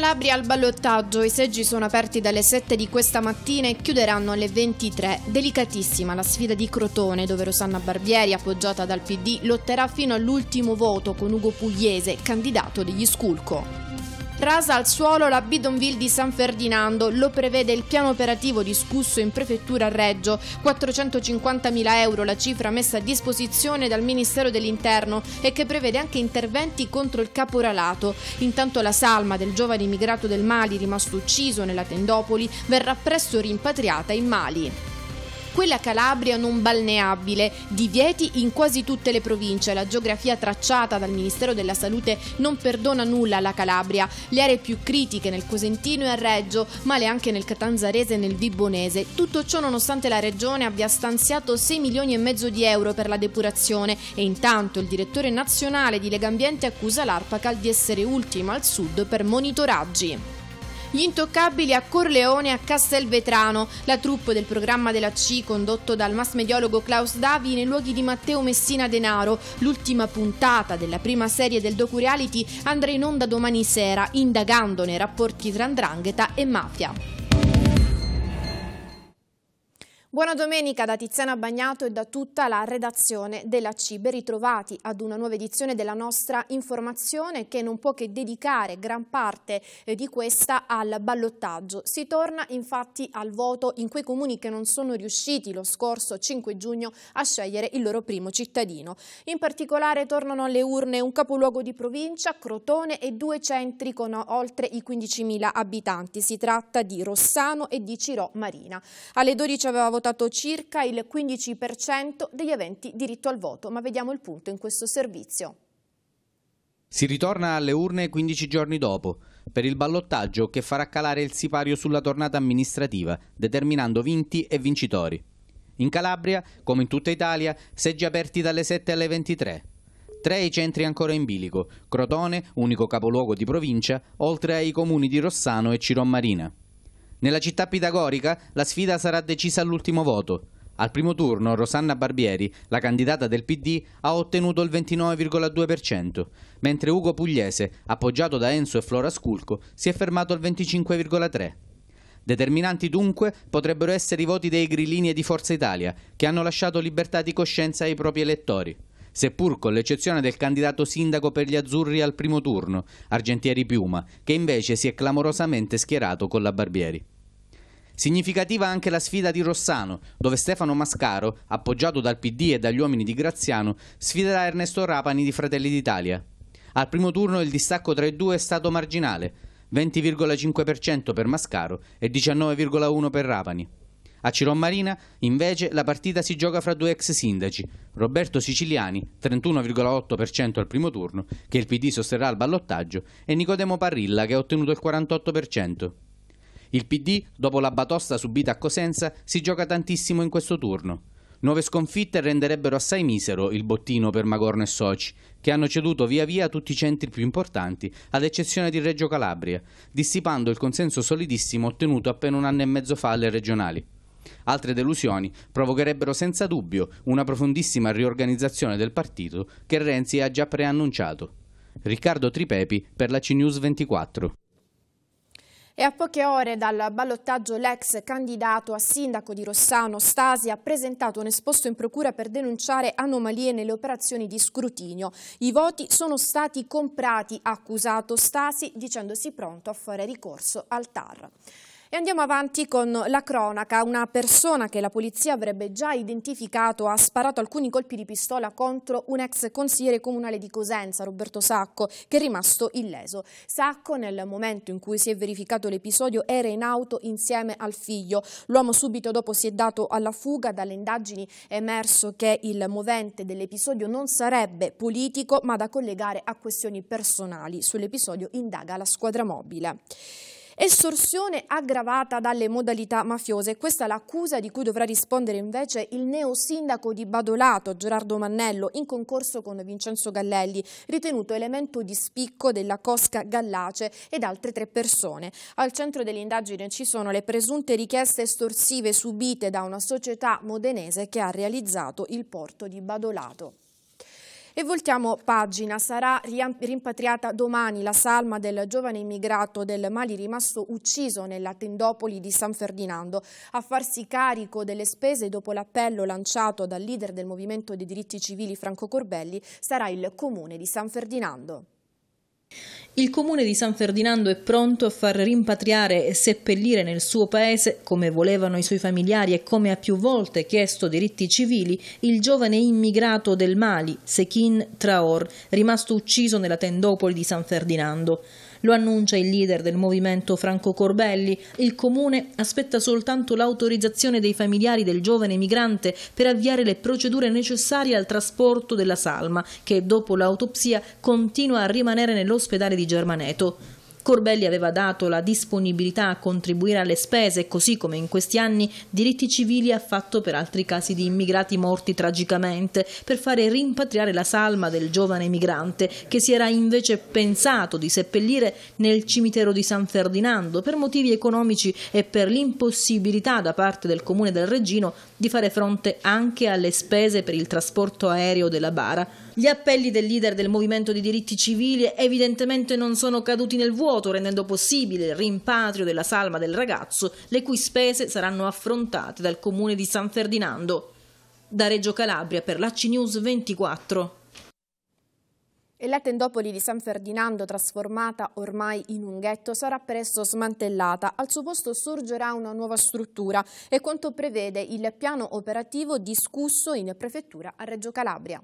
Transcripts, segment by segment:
Calabria al ballottaggio, i seggi sono aperti dalle 7 di questa mattina e chiuderanno alle 23. Delicatissima la sfida di Crotone, dove Rosanna Barbieri, appoggiata dal PD, lotterà fino all'ultimo voto con Ugo Pugliese, candidato degli Sculco rasa al suolo la bidonville di San Ferdinando, lo prevede il piano operativo discusso in prefettura a Reggio, 450.000 euro la cifra messa a disposizione dal Ministero dell'Interno e che prevede anche interventi contro il caporalato. Intanto la salma del giovane immigrato del Mali rimasto ucciso nella Tendopoli verrà presto rimpatriata in Mali quella Calabria non balneabile, divieti in quasi tutte le province, la geografia tracciata dal Ministero della Salute non perdona nulla alla Calabria, le aree più critiche nel Cosentino e a Reggio, male anche nel Catanzarese e nel Vibonese, tutto ciò nonostante la Regione abbia stanziato 6 milioni e mezzo di euro per la depurazione e intanto il direttore nazionale di Legambiente accusa l'Arpacal di essere ultima al sud per monitoraggi. Gli intoccabili a Corleone a Castelvetrano, la troupe del programma della C condotto dal mass mediologo Klaus Davi nei luoghi di Matteo Messina Denaro. L'ultima puntata della prima serie del docu-reality andrà in onda domani sera, indagandone rapporti tra andrangheta e mafia. Buona domenica da Tiziana Bagnato e da tutta la redazione della Cibe. Ritrovati ad una nuova edizione della nostra informazione che non può che dedicare gran parte eh, di questa al ballottaggio. Si torna infatti al voto in quei comuni che non sono riusciti lo scorso 5 giugno a scegliere il loro primo cittadino. In particolare tornano alle urne un capoluogo di provincia, Crotone e due centri con oltre i 15.000 abitanti. Si tratta di Rossano e di Cirò Marina. Alle 12 aveva votato votato circa il 15% degli aventi diritto al voto, ma vediamo il punto in questo servizio. Si ritorna alle urne 15 giorni dopo, per il ballottaggio che farà calare il sipario sulla tornata amministrativa, determinando vinti e vincitori. In Calabria, come in tutta Italia, seggi aperti dalle 7 alle 23. Tre i centri ancora in bilico, Crotone, unico capoluogo di provincia, oltre ai comuni di Rossano e Cirommarina. Nella città pitagorica la sfida sarà decisa all'ultimo voto. Al primo turno Rosanna Barbieri, la candidata del PD, ha ottenuto il 29,2%, mentre Ugo Pugliese, appoggiato da Enzo e Flora Sculco, si è fermato al 25,3%. Determinanti dunque potrebbero essere i voti dei grillini e di Forza Italia, che hanno lasciato libertà di coscienza ai propri elettori seppur con l'eccezione del candidato sindaco per gli azzurri al primo turno, Argentieri Piuma, che invece si è clamorosamente schierato con la Barbieri. Significativa anche la sfida di Rossano, dove Stefano Mascaro, appoggiato dal PD e dagli uomini di Graziano, sfiderà Ernesto Rapani di Fratelli d'Italia. Al primo turno il distacco tra i due è stato marginale, 20,5% per Mascaro e 19,1% per Rapani. A Ciron Marina, invece, la partita si gioca fra due ex sindaci, Roberto Siciliani, 31,8% al primo turno, che il PD sosterrà al ballottaggio, e Nicodemo Parrilla, che ha ottenuto il 48%. Il PD, dopo la batosta subita a Cosenza, si gioca tantissimo in questo turno. Nuove sconfitte renderebbero assai misero il bottino per Magorno e Soci, che hanno ceduto via via tutti i centri più importanti, ad eccezione di Reggio Calabria, dissipando il consenso solidissimo ottenuto appena un anno e mezzo fa alle regionali. Altre delusioni provocherebbero senza dubbio una profondissima riorganizzazione del partito che Renzi ha già preannunciato. Riccardo Tripepi per la CNews 24. E a poche ore dal ballottaggio l'ex candidato a sindaco di Rossano Stasi ha presentato un esposto in procura per denunciare anomalie nelle operazioni di scrutinio. I voti sono stati comprati, accusato Stasi dicendosi pronto a fare ricorso al TAR. E andiamo avanti con la cronaca. Una persona che la polizia avrebbe già identificato ha sparato alcuni colpi di pistola contro un ex consigliere comunale di Cosenza, Roberto Sacco, che è rimasto illeso. Sacco, nel momento in cui si è verificato l'episodio, era in auto insieme al figlio. L'uomo subito dopo si è dato alla fuga. Dalle indagini è emerso che il movente dell'episodio non sarebbe politico, ma da collegare a questioni personali. Sull'episodio indaga la squadra mobile. Estorsione aggravata dalle modalità mafiose, questa è l'accusa di cui dovrà rispondere invece il neo sindaco di Badolato, Gerardo Mannello, in concorso con Vincenzo Gallelli, ritenuto elemento di spicco della Cosca Gallace ed altre tre persone. Al centro dell'indagine ci sono le presunte richieste estorsive subite da una società modenese che ha realizzato il porto di Badolato. E voltiamo pagina, sarà rimpatriata domani la salma del giovane immigrato del Mali rimasto ucciso nella tendopoli di San Ferdinando. A farsi carico delle spese dopo l'appello lanciato dal leader del Movimento dei diritti civili Franco Corbelli sarà il comune di San Ferdinando il comune di San Ferdinando è pronto a far rimpatriare e seppellire nel suo paese, come volevano i suoi familiari e come ha più volte chiesto diritti civili, il giovane immigrato del Mali, Sekin Traor, rimasto ucciso nella tendopoli di San Ferdinando. Lo annuncia il leader del movimento Franco Corbelli. Il comune aspetta soltanto l'autorizzazione dei familiari del giovane migrante per avviare le procedure necessarie al trasporto della salma, che dopo l'autopsia continua a rimanere nell'ospedale di Germaneto. Corbelli aveva dato la disponibilità a contribuire alle spese, così come in questi anni diritti civili ha fatto per altri casi di immigrati morti tragicamente, per fare rimpatriare la salma del giovane migrante che si era invece pensato di seppellire nel cimitero di San Ferdinando per motivi economici e per l'impossibilità da parte del comune del Reggino di fare fronte anche alle spese per il trasporto aereo della bara. Gli appelli del leader del movimento di diritti civili evidentemente non sono caduti nel vuoto, rendendo possibile il rimpatrio della salma del ragazzo, le cui spese saranno affrontate dal comune di San Ferdinando. Da Reggio Calabria per la CNews 24. E la tendopoli di San Ferdinando, trasformata ormai in un ghetto, sarà presto smantellata. Al suo posto sorgerà una nuova struttura e quanto prevede il piano operativo discusso in prefettura a Reggio Calabria.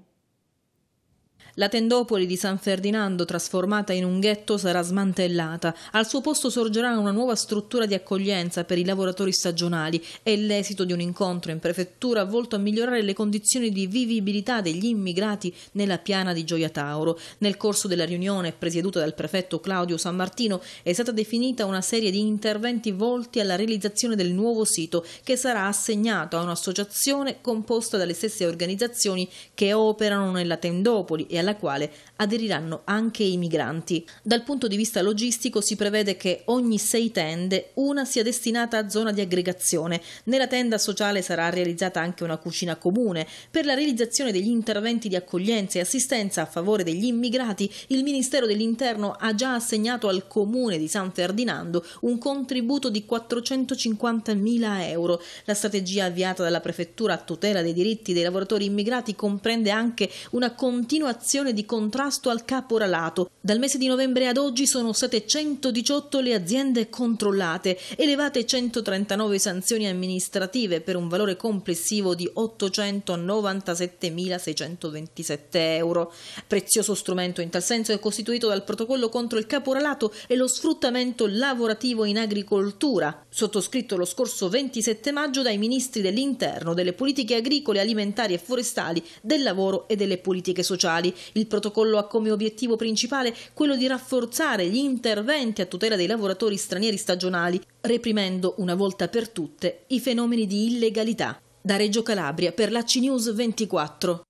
La tendopoli di San Ferdinando, trasformata in un ghetto, sarà smantellata. Al suo posto sorgerà una nuova struttura di accoglienza per i lavoratori stagionali e l'esito di un incontro in prefettura volto a migliorare le condizioni di vivibilità degli immigrati nella piana di Gioia Tauro. Nel corso della riunione, presieduta dal prefetto Claudio San Martino, è stata definita una serie di interventi volti alla realizzazione del nuovo sito che sarà assegnato a un'associazione composta dalle stesse organizzazioni che operano nella Tendopoli e alla alla quale aderiranno anche i migranti. Dal punto di vista logistico si prevede che ogni sei tende una sia destinata a zona di aggregazione. Nella tenda sociale sarà realizzata anche una cucina comune. Per la realizzazione degli interventi di accoglienza e assistenza a favore degli immigrati, il Ministero dell'Interno ha già assegnato al Comune di San Ferdinando un contributo di 450.000 euro. La strategia avviata dalla Prefettura a tutela dei diritti dei lavoratori immigrati comprende anche una continuazione azione di contrasto al caporalato. Dal mese di novembre ad oggi sono 718 le aziende controllate, elevate 139 sanzioni amministrative per un valore complessivo di 897.627 euro. Prezioso strumento in tal senso è costituito dal protocollo contro il caporalato e lo sfruttamento lavorativo in agricoltura, sottoscritto lo scorso 27 maggio dai ministri dell'Interno, delle politiche agricole, alimentari e forestali, del lavoro e delle politiche sociali. Il protocollo ha come obiettivo principale quello di rafforzare gli interventi a tutela dei lavoratori stranieri stagionali, reprimendo una volta per tutte i fenomeni di illegalità. Da Reggio Calabria per la CNews 24.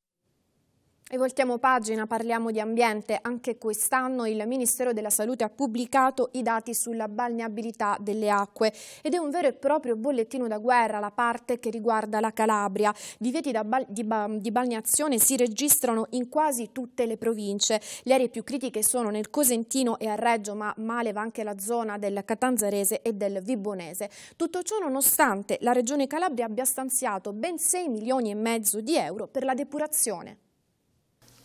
E voltiamo pagina, parliamo di ambiente. Anche quest'anno il Ministero della Salute ha pubblicato i dati sulla balneabilità delle acque ed è un vero e proprio bollettino da guerra la parte che riguarda la Calabria. Divieti bal di, ba di, balneazione si registrano in quasi tutte le province. Le aree più critiche sono nel Cosentino e a Reggio, ma male va anche la zona del Catanzarese e del Vibonese. Tutto ciò nonostante la Regione Calabria abbia stanziato ben 6 milioni e mezzo di euro per la depurazione.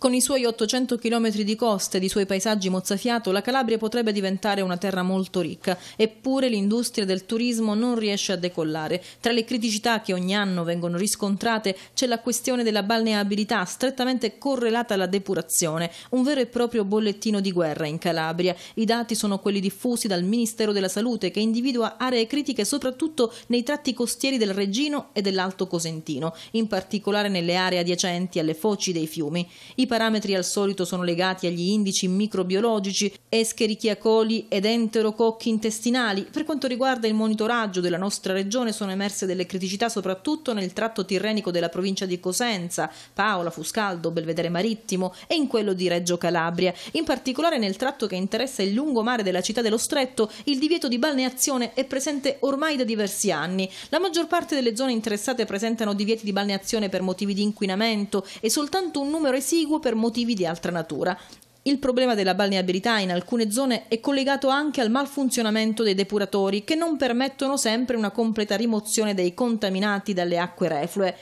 Con i suoi 800 km di coste e i suoi paesaggi mozzafiato, la Calabria potrebbe diventare una terra molto ricca, eppure l'industria del turismo non riesce a decollare. Tra le criticità che ogni anno vengono riscontrate c'è la questione della balneabilità strettamente correlata alla depurazione, un vero e proprio bollettino di guerra in Calabria. I dati sono quelli diffusi dal Ministero della Salute che individua aree critiche soprattutto nei tratti costieri del Regino e dell'Alto Cosentino, in particolare nelle aree adiacenti alle foci dei fiumi. I parametri al solito sono legati agli indici microbiologici, Escherichia coli ed enterococchi intestinali. Per quanto riguarda il monitoraggio della nostra regione sono emerse delle criticità soprattutto nel tratto tirrenico della provincia di Cosenza, Paola, Fuscaldo, Belvedere Marittimo e in quello di Reggio Calabria. In particolare nel tratto che interessa il lungomare della città dello Stretto, il divieto di balneazione è presente ormai da diversi anni. La maggior parte delle zone interessate presentano divieti di balneazione per motivi di inquinamento e soltanto un numero esiguo per motivi di altra natura. Il problema della balneabilità in alcune zone è collegato anche al malfunzionamento dei depuratori che non permettono sempre una completa rimozione dei contaminati dalle acque reflue.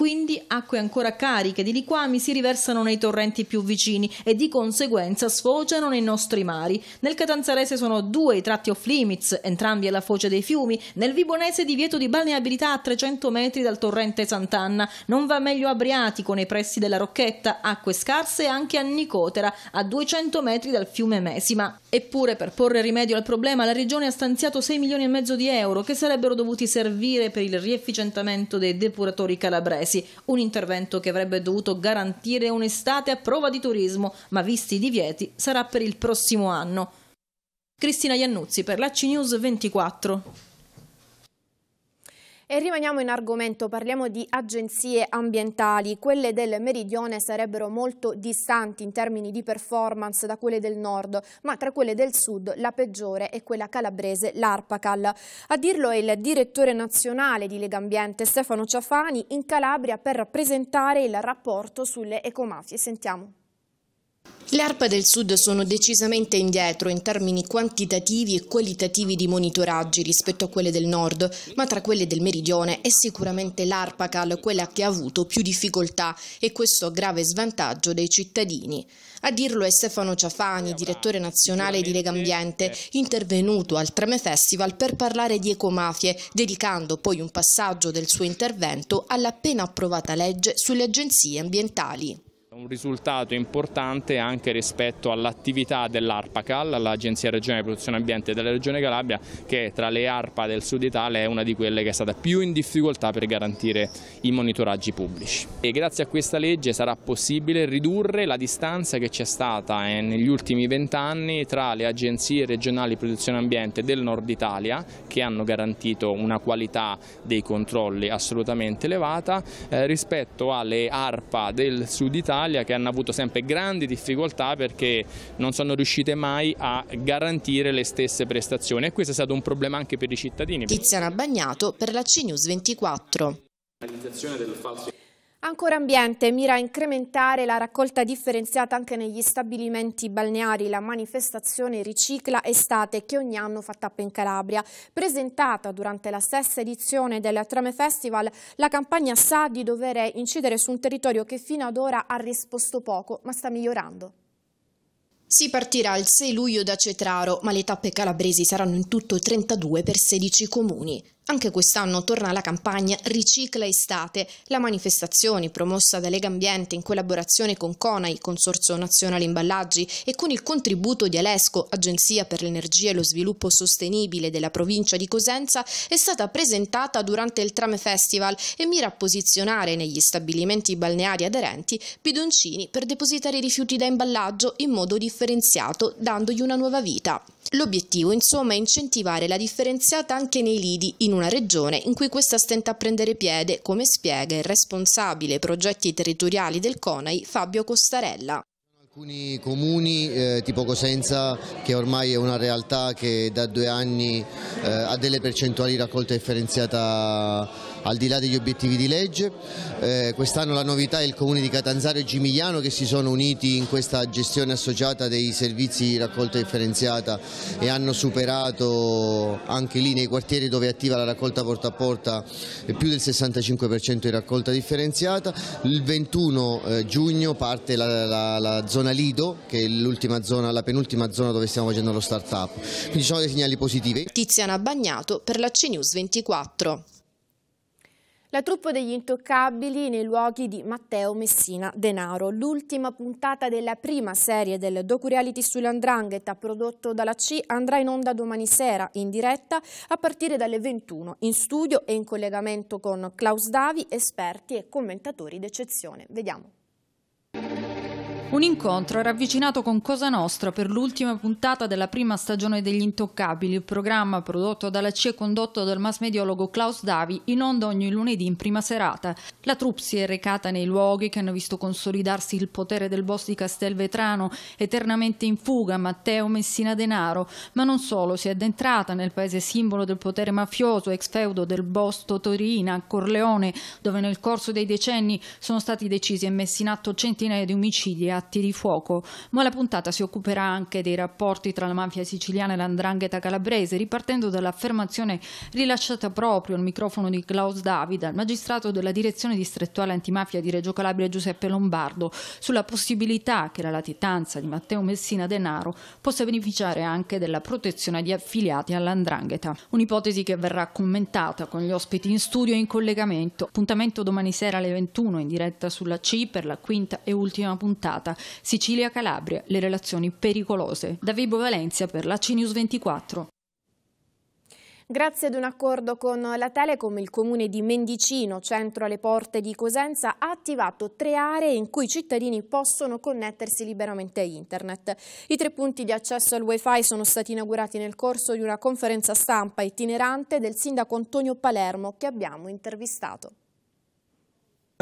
Quindi acque ancora cariche di liquami si riversano nei torrenti più vicini e di conseguenza sfociano nei nostri mari. Nel Catanzarese sono due i tratti off limits, entrambi alla foce dei fiumi. Nel Vibonese divieto di balneabilità a 300 metri dal torrente Sant'Anna. Non va meglio a Briatico, nei pressi della Rocchetta, acque scarse anche a Nicotera, a 200 metri dal fiume Mesima. Eppure per porre rimedio al problema la regione ha stanziato 6 milioni e mezzo di euro che sarebbero dovuti servire per il riefficientamento dei depuratori calabresi mesi, un intervento che avrebbe dovuto garantire un'estate a prova di turismo, ma visti i divieti sarà per il prossimo anno. Cristina Iannuzzi per la 24. E rimaniamo in argomento, parliamo di agenzie ambientali. Quelle del meridione sarebbero molto distanti in termini di performance da quelle del nord, ma tra quelle del sud la peggiore è quella calabrese, l'Arpacal. A dirlo è il direttore nazionale di Lega Ambiente Stefano Ciafani in Calabria per presentare il rapporto sulle ecomafie. Sentiamo. Le ARPA del Sud sono decisamente indietro in termini quantitativi e qualitativi di monitoraggi rispetto a quelle del Nord, ma tra quelle del Meridione è sicuramente l'ARPACAL quella che ha avuto più difficoltà e questo a grave svantaggio dei cittadini. A dirlo è Stefano Ciafani, direttore nazionale di Lega Ambiente, intervenuto al Treme Festival per parlare di ecomafie, dedicando poi un passaggio del suo intervento all'appena approvata legge sulle agenzie ambientali un risultato importante anche rispetto all'attività dell'ARPACAL, l'Agenzia Regionale di Protezione Ambiente della Regione Calabria, che tra le ARPA del Sud Italia è una di quelle che è stata più in difficoltà per garantire i monitoraggi pubblici. E grazie a questa legge sarà possibile ridurre la distanza che c'è stata eh, negli ultimi vent'anni tra le agenzie regionali di protezione ambiente del Nord Italia, che hanno garantito una qualità dei controlli assolutamente elevata, eh, rispetto alle ARPA del Sud Italia Italia che hanno avuto sempre grandi difficoltà perché non sono riuscite mai a garantire le stesse prestazioni e questo è stato un problema anche per i cittadini. Tiziana Bagnato per la CNews 24. Ancora ambiente mira a incrementare la raccolta differenziata anche negli stabilimenti balneari, la manifestazione Ricicla Estate che ogni anno fa tappa in Calabria. Presentata durante la stessa edizione del Trame Festival, la campagna sa di dover incidere su un territorio che fino ad ora ha risposto poco, ma sta migliorando. Si partirà il 6 luglio da Cetraro, ma le tappe calabresi saranno in tutto 32 per 16 comuni. Anche quest'anno torna la campagna Ricicla Estate, la manifestazione promossa da Lega Ambiente in collaborazione con CONAI, Consorzio Nazionale Imballaggi, e con il contributo di Alesco, Agenzia per l'Energia e lo Sviluppo Sostenibile della provincia di Cosenza, è stata presentata durante il Trame Festival e mira a posizionare negli stabilimenti balneari aderenti bidoncini per depositare i rifiuti da imballaggio in modo differenziato, dandogli una nuova vita. L'obiettivo, insomma, è incentivare la differenziata anche nei lidi in una una regione in cui questa stenta a prendere piede, come spiega il responsabile progetti territoriali del CONAI Fabio Costarella. Alcuni comuni eh, tipo Cosenza che ormai è una realtà che da due anni eh, ha delle percentuali di raccolta differenziata al di là degli obiettivi di legge. Eh, Quest'anno la novità è il comune di Catanzaro e Gimigliano che si sono uniti in questa gestione associata dei servizi di raccolta differenziata e hanno superato anche lì nei quartieri dove è attiva la raccolta porta a porta eh, più del 65% di raccolta differenziata. Il 21 eh, giugno parte la, la, la zona Lido che è l'ultima zona, la penultima zona dove stiamo facendo lo start up. Quindi ci sono dei segnali positivi. Tiziana Bagnato per la CNews 24. La truppa degli intoccabili nei luoghi di Matteo Messina Denaro, l'ultima puntata della prima serie del docu-reality sull'Andrangheta prodotto dalla C andrà in onda domani sera in diretta a partire dalle 21 in studio e in collegamento con Klaus Davi, esperti e commentatori d'eccezione. Vediamo. Un incontro ravvicinato con Cosa Nostra per l'ultima puntata della prima stagione degli Intoccabili, il programma prodotto dalla CIE e condotto dal mass mediologo Klaus Davi in onda ogni lunedì in prima serata. La troupe si è recata nei luoghi che hanno visto consolidarsi il potere del boss di Castelvetrano, eternamente in fuga Matteo Messina Denaro, ma non solo, si è addentrata nel paese simbolo del potere mafioso, ex feudo del boss Totorina, Corleone, dove nel corso dei decenni sono stati decisi e messi in atto centinaia di omicidi a atti di fuoco, ma la puntata si occuperà anche dei rapporti tra la mafia siciliana e l'andrangheta calabrese, ripartendo dall'affermazione rilasciata proprio al microfono di Klaus Davida, magistrato della direzione distrettuale antimafia di Reggio Calabria Giuseppe Lombardo, sulla possibilità che la latitanza di Matteo Messina Denaro possa beneficiare anche della protezione di affiliati all'andrangheta. Un'ipotesi che verrà commentata con gli ospiti in studio e in collegamento. Appuntamento domani sera alle 21 in diretta sulla C per la quinta e ultima puntata puntata Sicilia-Calabria, le relazioni pericolose. Da Vibo Valencia per la CNews 24. Grazie ad un accordo con la Telecom, il comune di Mendicino, centro alle porte di Cosenza, ha attivato tre aree in cui i cittadini possono connettersi liberamente a internet. I tre punti di accesso al wifi sono stati inaugurati nel corso di una conferenza stampa itinerante del sindaco Antonio Palermo che abbiamo intervistato.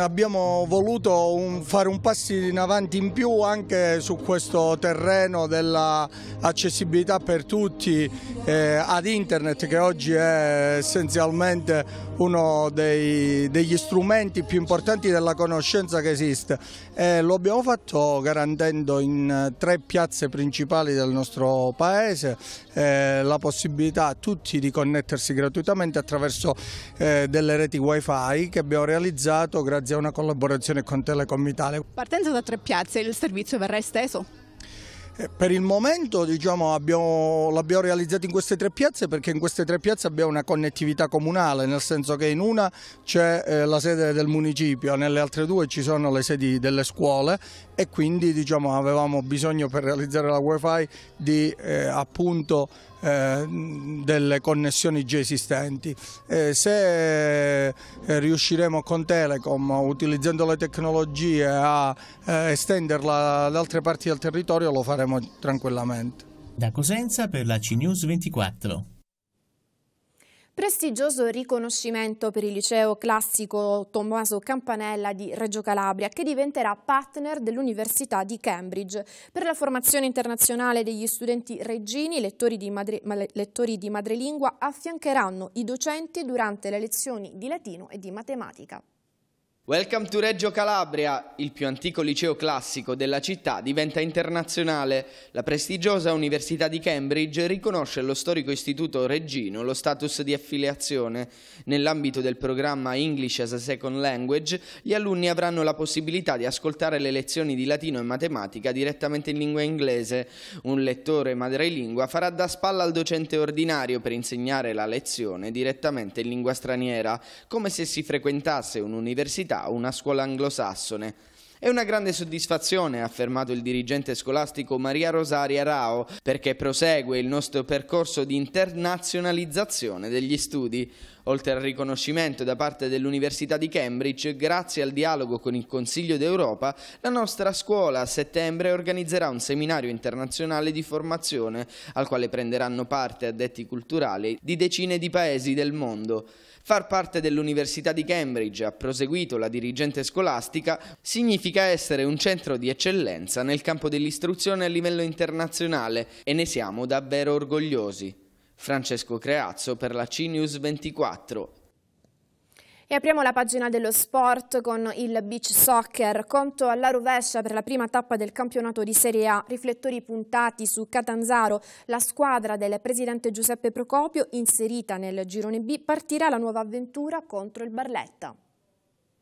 Abbiamo voluto un, fare un passo in avanti in più anche su questo terreno dell'accessibilità per tutti eh, ad internet che oggi è essenzialmente uno dei, degli strumenti più importanti della conoscenza che esiste e eh, lo abbiamo fatto garantendo in tre piazze principali del nostro paese eh, la possibilità a tutti di connettersi gratuitamente attraverso eh, delle reti wifi che abbiamo realizzato grazie a una collaborazione con Telecom Italia. Partendo da tre piazze il servizio verrà esteso? Eh, per il momento diciamo, l'abbiamo realizzato in queste tre piazze perché in queste tre piazze abbiamo una connettività comunale, nel senso che in una c'è eh, la sede del municipio, nelle altre due ci sono le sedi delle scuole e quindi diciamo, avevamo bisogno per realizzare la wifi di eh, appunto, eh, delle connessioni già esistenti. Eh, se eh, riusciremo con Telecom, utilizzando le tecnologie, a eh, estenderla ad altre parti del territorio lo faremo tranquillamente. Da Cosenza per la CNews 24. Prestigioso riconoscimento per il liceo classico Tommaso Campanella di Reggio Calabria che diventerà partner dell'Università di Cambridge. Per la formazione internazionale degli studenti reggini, lettori di, madre, lettori di madrelingua affiancheranno i docenti durante le lezioni di latino e di matematica. Welcome to Reggio Calabria! Il più antico liceo classico della città diventa internazionale. La prestigiosa Università di Cambridge riconosce allo storico istituto reggino lo status di affiliazione. Nell'ambito del programma English as a Second Language, gli alunni avranno la possibilità di ascoltare le lezioni di latino e matematica direttamente in lingua inglese. Un lettore madrelingua farà da spalla al docente ordinario per insegnare la lezione direttamente in lingua straniera, come se si frequentasse un'università università, una scuola anglosassone. È una grande soddisfazione, ha affermato il dirigente scolastico Maria Rosaria Rao, perché prosegue il nostro percorso di internazionalizzazione degli studi. Oltre al riconoscimento da parte dell'Università di Cambridge, grazie al dialogo con il Consiglio d'Europa, la nostra scuola a settembre organizzerà un seminario internazionale di formazione al quale prenderanno parte addetti culturali di decine di paesi del mondo. Far parte dell'Università di Cambridge, ha proseguito la dirigente scolastica, significa essere un centro di eccellenza nel campo dell'istruzione a livello internazionale e ne siamo davvero orgogliosi. Francesco Creazzo per la CNews 24. E apriamo la pagina dello sport con il beach soccer. Conto alla rovescia per la prima tappa del campionato di Serie A. Riflettori puntati su Catanzaro. La squadra del presidente Giuseppe Procopio, inserita nel girone B, partirà la nuova avventura contro il Barletta.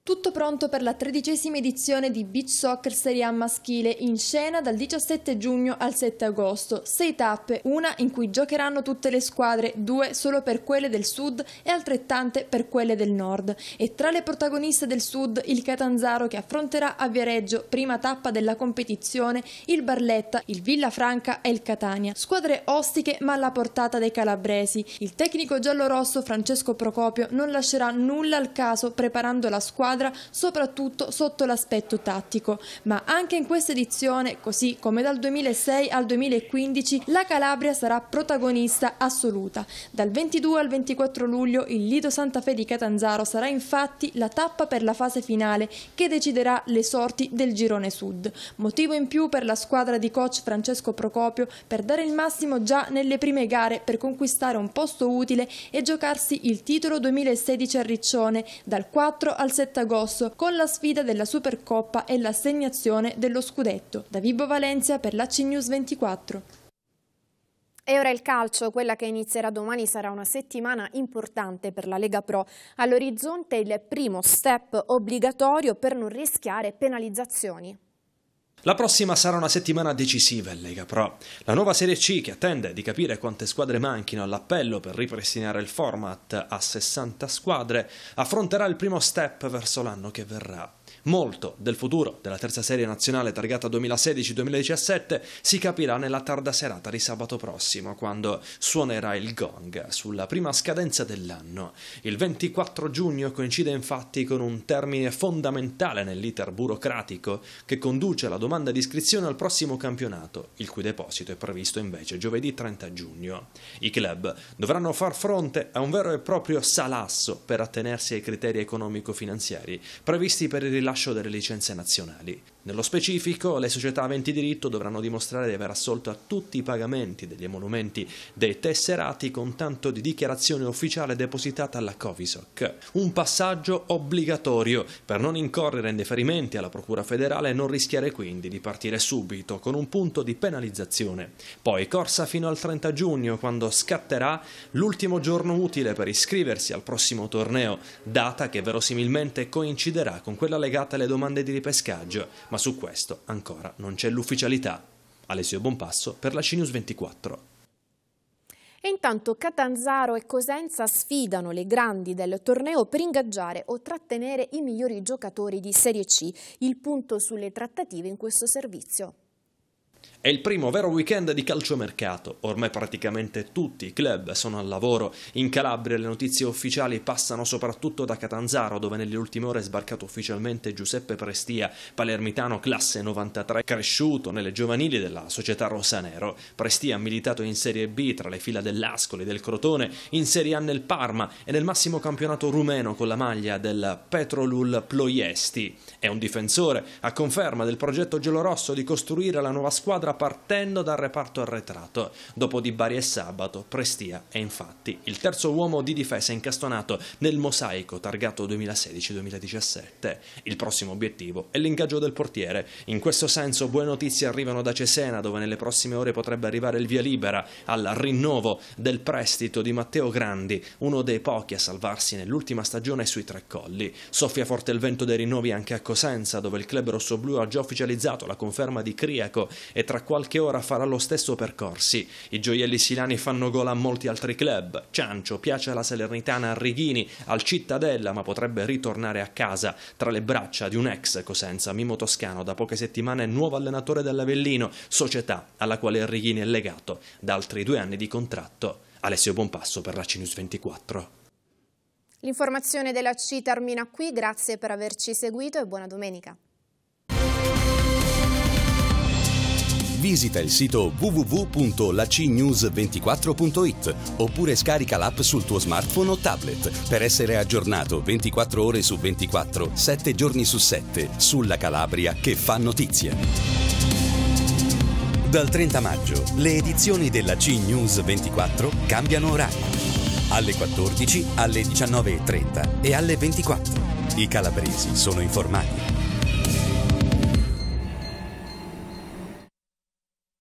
Tutto pronto per la tredicesima edizione di Beach Soccer Serie A maschile in scena dal 17 giugno al 7 agosto. Sei tappe, una in cui giocheranno tutte le squadre, due solo per quelle del sud e altrettante per quelle del nord. E tra le protagoniste del sud il Catanzaro che affronterà a Viareggio, prima tappa della competizione, il Barletta, il Villafranca e il Catania. Squadre ostiche ma alla portata dei calabresi. Il tecnico giallorosso Francesco Procopio non lascerà nulla al caso preparando la squadra squadra, soprattutto sotto l'aspetto tattico. Ma anche in questa edizione, così come dal 2006 al 2015, la Calabria sarà protagonista assoluta. Dal 22 al 24 luglio il Lido Santa Fe di Catanzaro sarà infatti la tappa per la fase finale che deciderà le sorti del girone sud. Motivo in più per la squadra di coach Francesco Procopio per dare il massimo già nelle prime gare per conquistare un posto utile e giocarsi il titolo 2016 a Riccione dal 4 al 7 agosto agosto con la sfida della Supercoppa e l'assegnazione dello scudetto. Da Vibo Valencia per la CNews 24. E ora il calcio, quella che inizierà domani sarà una settimana importante per la Lega Pro. All'orizzonte il primo step obbligatorio per non rischiare penalizzazioni. La prossima sarà una settimana decisiva in Lega Pro. La nuova Serie C che attende di capire quante squadre manchino all'appello per ripristinare il format a 60 squadre affronterà il primo step verso l'anno che verrà. Molto del futuro della terza serie nazionale targata 2016-2017 si capirà nella tarda serata di sabato prossimo, quando suonerà il gong sulla prima scadenza dell'anno. Il 24 giugno coincide infatti con un termine fondamentale nell'iter burocratico che conduce alla domanda di iscrizione al prossimo campionato, il cui deposito è previsto invece giovedì 30 giugno. I club dovranno far fronte a un vero e proprio salasso per attenersi ai criteri economico-finanziari previsti per il rilascio rilascio delle licenze nazionali. Nello specifico, le società aventi diritto dovranno dimostrare di aver assolto a tutti i pagamenti degli emolumenti dei tesserati con tanto di dichiarazione ufficiale depositata alla Covisoc. Un passaggio obbligatorio per non incorrere in deferimenti alla Procura federale e non rischiare quindi di partire subito con un punto di penalizzazione. Poi corsa fino al 30 giugno quando scatterà l'ultimo giorno utile per iscriversi al prossimo torneo, data che verosimilmente coinciderà con quella legata aperta alle domande di ripescaggio, ma su questo ancora non c'è l'ufficialità. Alessio Bonpasso per la CNews 24. E intanto Catanzaro e Cosenza sfidano le grandi del torneo per ingaggiare o trattenere i migliori giocatori di Serie C, il punto sulle trattative in questo servizio. È il primo vero weekend di calciomercato, ormai praticamente tutti i club sono al lavoro. In Calabria le notizie ufficiali passano soprattutto da Catanzaro, dove nelle ultime ore è sbarcato ufficialmente Giuseppe Prestia, palermitano classe 93, cresciuto nelle giovanili della società Rosanero. Prestia ha militato in Serie B tra le fila dell'Ascoli del Crotone, in Serie A nel Parma e nel massimo campionato rumeno con la maglia del Petrolul Ploiesti. È un difensore, a conferma del progetto gelorosso di costruire la nuova squadra squadra partendo dal reparto arretrato. Dopo Di Bari e Sabato, Prestia è infatti il terzo uomo di difesa incastonato nel mosaico targato 2016-2017. Il prossimo obiettivo è l'ingaggio del portiere. In questo senso buone notizie arrivano da Cesena dove nelle prossime ore potrebbe arrivare il via libera al rinnovo del prestito di Matteo Grandi, uno dei pochi a salvarsi nell'ultima stagione sui tre colli. Soffia forte il vento dei rinnovi anche a Cosenza dove il club rossoblù ha già ufficializzato la conferma di Criaco e tra tra qualche ora farà lo stesso per I gioielli silani fanno gola a molti altri club. Ciancio piace alla Salernitana, a Righini, al Cittadella, ma potrebbe ritornare a casa tra le braccia di un ex Cosenza, Mimo Toscano, da poche settimane nuovo allenatore dell'Avellino, società alla quale Righini è legato da altri due anni di contratto. Alessio Bonpasso per la Cinus 24. L'informazione della C termina qui, grazie per averci seguito e buona domenica. Visita il sito www.lacnews24.it oppure scarica l'app sul tuo smartphone o tablet per essere aggiornato 24 ore su 24, 7 giorni su 7 sulla Calabria che fa notizie. Dal 30 maggio le edizioni della C-News 24 cambiano orario. Alle 14, alle 19.30 e alle 24. I calabresi sono informati.